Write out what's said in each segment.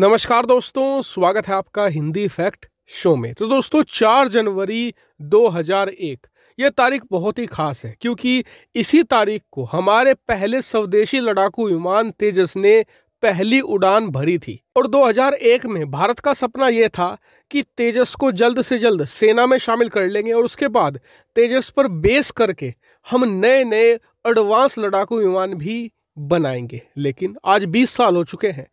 नमस्कार दोस्तों स्वागत है आपका हिंदी फैक्ट शो में तो दोस्तों 4 जनवरी 2001 यह तारीख बहुत ही खास है क्योंकि इसी तारीख को हमारे पहले स्वदेशी लड़ाकू विमान तेजस ने पहली उड़ान भरी थी और 2001 में भारत का सपना यह था कि तेजस को जल्द से जल्द सेना में शामिल कर लेंगे और उसके बाद तेजस पर बेस करके हम नए नए एडवांस लड़ाकू विमान भी बनाएंगे लेकिन आज 20 साल हो चुके हैं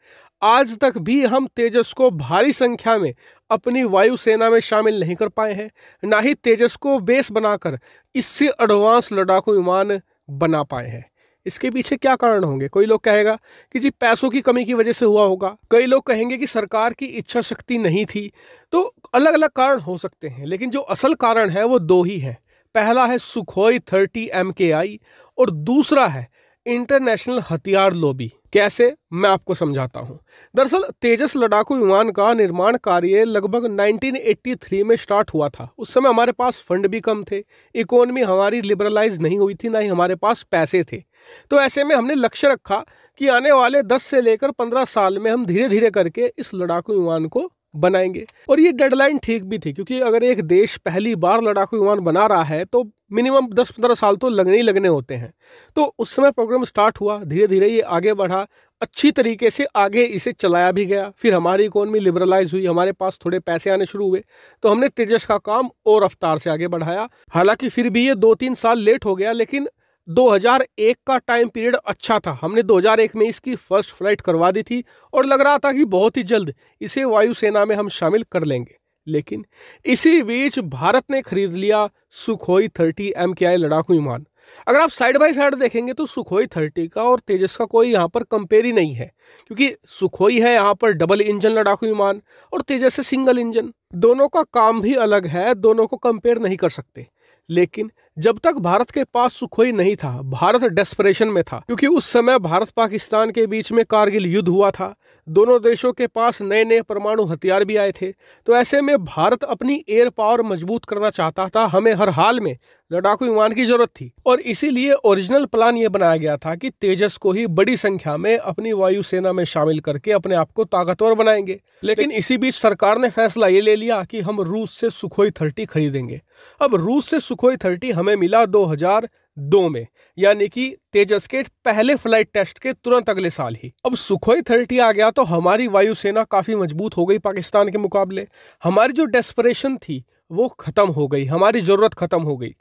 आज तक भी हम तेजस को भारी संख्या में अपनी वायुसेना में शामिल नहीं कर पाए हैं ना ही तेजस को बेस बनाकर इससे एडवांस लड़ाकू विमान बना पाए हैं इसके पीछे क्या कारण होंगे कोई लोग कहेगा कि जी पैसों की कमी की वजह से हुआ होगा कई लोग कहेंगे कि सरकार की इच्छा शक्ति नहीं थी तो अलग अलग कारण हो सकते हैं लेकिन जो असल कारण है वो दो ही हैं पहला है सुखोई थर्टी एम के आई और दूसरा है इंटरनेशनल हथियार लोबी कैसे मैं आपको समझाता हूँ दरअसल तेजस लड़ाकू विमान का निर्माण कार्य लगभग 1983 में स्टार्ट हुआ था उस समय हमारे पास फंड भी कम थे इकोनमी हमारी लिबरलाइज नहीं हुई थी ना ही हमारे पास पैसे थे तो ऐसे में हमने लक्ष्य रखा कि आने वाले 10 से लेकर 15 साल में हम धीरे धीरे करके इस लड़ाकू विमान को बनाएंगे और ये डेडलाइन ठीक भी थी क्योंकि अगर एक देश पहली बार लड़ाकू विमान बना रहा है तो मिनिमम दस पंद्रह साल तो लगने ही लगने होते हैं तो उस समय प्रोग्राम स्टार्ट हुआ धीरे धीरे ये आगे बढ़ा अच्छी तरीके से आगे इसे चलाया भी गया फिर हमारी इकोनॉमी लिबरलाइज हुई हमारे पास थोड़े पैसे आने शुरू हुए तो हमने तेजस का काम और रफ्तार से आगे बढ़ाया हालांकि फिर भी ये दो तीन साल लेट हो गया लेकिन 2001 का टाइम पीरियड अच्छा था हमने 2001 में इसकी फर्स्ट फ्लाइट करवा दी थी और लग रहा था कि बहुत ही जल्द इसे वायुसेना में हम शामिल कर लेंगे लेकिन इसी बीच भारत ने खरीद लिया सुखोई थर्टी एम के आई लड़ाकू विमान अगर आप साइड बाय साइड देखेंगे तो सुखोई थर्टी का और तेजस का कोई यहाँ पर कंपेयर ही नहीं है क्योंकि सुखोई है यहाँ पर डबल इंजन लड़ाकू विमान और तेजस है सिंगल इंजन दोनों का काम भी अलग है दोनों को कंपेयर नहीं कर सकते लेकिन जब तक भारत के पास सुखोई नहीं था भारत डेस्परेशन में था क्योंकि उस समय भारत पाकिस्तान के बीच में कारगिल युद्ध हुआ था दोनों देशों के पास नए नए परमाणु हथियार भी आए थे तो ऐसे में भारत अपनी एयर पावर मजबूत करना चाहता था हमें हर हाल में लड़ाकू विमान की जरूरत थी और इसीलिए ओरिजिनल प्लान ये बनाया गया था कि तेजस को ही बड़ी संख्या में अपनी वायुसेना में शामिल करके अपने आप को ताकतवर बनाएंगे लेकिन इसी बीच सरकार ने फैसला ये ले लिया कि हम रूस से सुखोई थर्टी खरीदेंगे अब रूस से सुखोई थर्टी हम हमें मिला 2002 में यानी कि तेजस के पहले फ्लाइट टेस्ट के तुरंत अगले साल ही अब सुखोई थर्टी आ गया तो हमारी वायुसेना काफ़ी मजबूत हो गई पाकिस्तान के मुकाबले हमारी जो डेस्परेशन थी वो ख़त्म हो गई हमारी ज़रूरत ख़त्म हो गई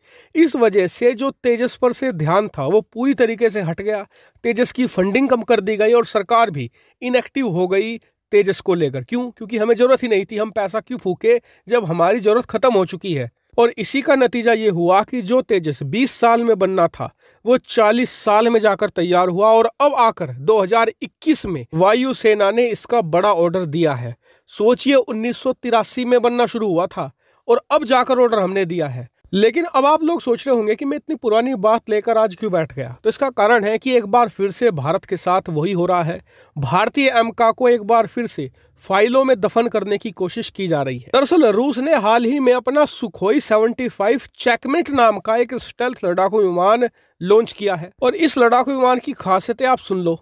इस वजह से जो तेजस पर से ध्यान था वो पूरी तरीके से हट गया तेजस की फंडिंग कम कर दी गई और सरकार भी इनएक्टिव हो गई तेजस को लेकर क्यों क्योंकि हमें ज़रूरत ही नहीं थी हम पैसा क्यों फूके जब हमारी ज़रूरत ख़त्म हो चुकी है और इसी का नतीजा ये हुआ कि जो तेजस 20 साल में बनना था वो 40 साल में जाकर तैयार हुआ और अब आकर 2021 में वायुसेना ने इसका बड़ा ऑर्डर दिया है सोचिए उन्नीस में बनना शुरू हुआ था और अब जाकर ऑर्डर हमने दिया है लेकिन अब आप लोग सोच रहे होंगे कि मैं इतनी पुरानी बात लेकर आज क्यों बैठ गया तो इसका कारण है कि एक बार फिर से भारत के साथ वही हो रहा है भारतीय एमका को एक बार फिर से फाइलों में दफन करने की कोशिश की जा रही है दरअसल रूस ने हाल ही में अपना सुखोई 75 चेकमेट नाम का एक स्टेल्थ लड़ाकू विमान लॉन्च किया है और इस लड़ाकू विमान की खासियतें आप सुन लो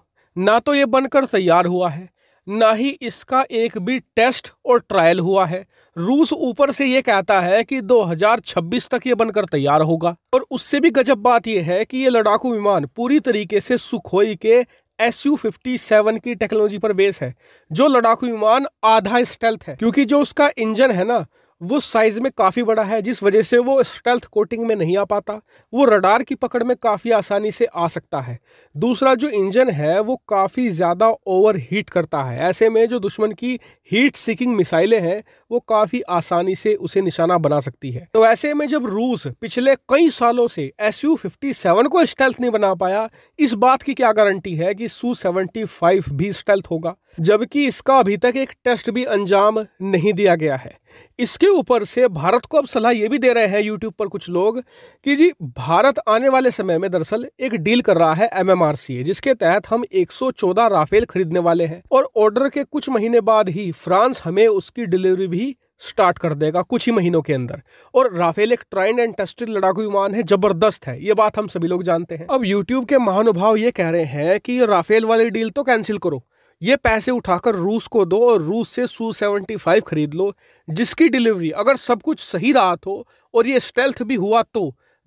ना तो ये बनकर तैयार हुआ है ना ही इसका एक भी टेस्ट और ट्रायल हुआ है रूस ऊपर से ये कहता है कि 2026 तक ये बनकर तैयार होगा और उससे भी गजब बात यह है कि ये लड़ाकू विमान पूरी तरीके से सुखोई के एस यू फिफ्टी सेवन की टेक्नोलॉजी पर बेस है जो लड़ाकू विमान आधा स्टेल्थ है क्योंकि जो उसका इंजन है ना वो साइज़ में काफ़ी बड़ा है जिस वजह से वो स्टेल्थ कोटिंग में नहीं आ पाता वो रडार की पकड़ में काफ़ी आसानी से आ सकता है दूसरा जो इंजन है वो काफ़ी ज़्यादा ओवर हीट करता है ऐसे में जो दुश्मन की हीट सिकिंग मिसाइलें हैं वो काफ़ी आसानी से उसे निशाना बना सकती है तो ऐसे में जब रूस पिछले कई सालों से एस यू फिफ्टी सेवन को स्टेल्थ नहीं बना पाया इस बात की क्या गारंटी है कि सू सेवेंटी फाइव भी स्टेल्थ होगा जबकि इसका अभी तक एक टेस्ट भी अंजाम नहीं दिया गया है इसके ऊपर से भारत को अब सलाह ये भी दे रहे हैं यूट्यूब पर कुछ लोग कि जी भारत आने वाले समय में दरअसल एक डील कर रहा है एमएमआरसीए जिसके तहत हम 114 राफेल खरीदने वाले हैं और ऑर्डर के कुछ महीने बाद ही फ्रांस हमें उसकी डिलीवरी भी स्टार्ट कर देगा कुछ ही महीनों के अंदर और राफेल एक ट्राइंड एंड टेस्टेड लड़ाकू विमान है जबरदस्त है ये बात हम सभी लोग जानते हैं अब यूट्यूब के महानुभाव ये कह रहे हैं कि राफेल वाली डील तो कैंसिल करो ये पैसे उठाकर रूस को दो और रूस से सू सेवेंटी फाइव खरीद लो जिसकी डिलीवरी अगर सब कुछ सही रहा तो और ये स्टेल्थ भी हुआ तो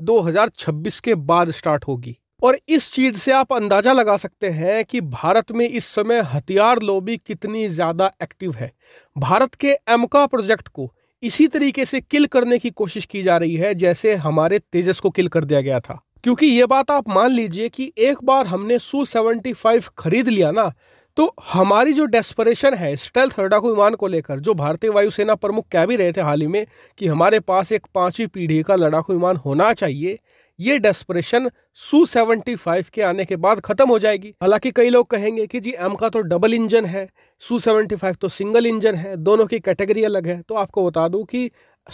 2026 के बाद स्टार्ट होगी और इस चीज से आप अंदाजा लगा सकते हैं कि भारत में इस समय हथियार लोबी कितनी ज़्यादा एक्टिव है भारत के एमका प्रोजेक्ट को इसी तरीके से किल करने की कोशिश की जा रही है जैसे हमारे तेजस को किल कर दिया गया था क्योंकि ये बात आप मान लीजिए कि एक बार हमने सू सेवेंटी फाइव खरीद लिया ना तो हमारी जो डेस्परेशन है स्टेल्थ लड़ाकू विमान को लेकर जो भारतीय वायुसेना प्रमुख कह भी रहे थे हाल ही में कि हमारे पास एक पांचवी पीढ़ी का लड़ाकू विमान होना चाहिए ये डेस्परेशन सू सेवेंटी फाइव के आने के बाद खत्म हो जाएगी हालांकि कई लोग कहेंगे कि जी एम का तो डबल इंजन है सू सेवेंटी फाइव तो सिंगल इंजन है दोनों की कैटेगरी अलग है तो आपको बता दूं कि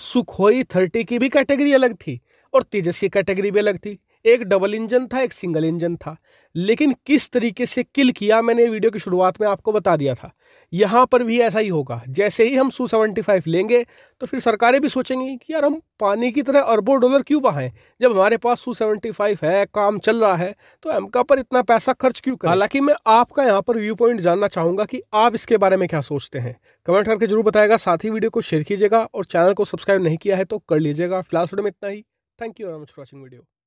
सुखोई थर्टी की भी कैटेगरी अलग थी और तेजस की कैटेगरी भी अलग थी एक डबल इंजन था एक सिंगल इंजन था लेकिन किस तरीके से किल किया मैंने वीडियो की शुरुआत में आपको बता दिया था यहाँ पर भी ऐसा ही होगा जैसे ही हम सू सेवेंटी फाइव लेंगे तो फिर सरकारें भी सोचेंगी कि यार हम पानी की तरह अरबों डॉलर क्यों बहाएं जब हमारे पास सू सेवेंटी फाइव है काम चल रहा है तो एमका पर इतना पैसा खर्च क्यों करें हालांकि मैं आपका यहाँ पर व्यू पॉइंट जानना चाहूँगा कि आप इसके बारे में क्या सोचते हैं कमेंट करके जरूर बताएगा साथ ही वीडियो को शेयर कीजिएगा और चैनल को सब्सक्राइब नहीं किया है तो कर लीजिएगा फिलहाल में इतना ही thank you very much watching video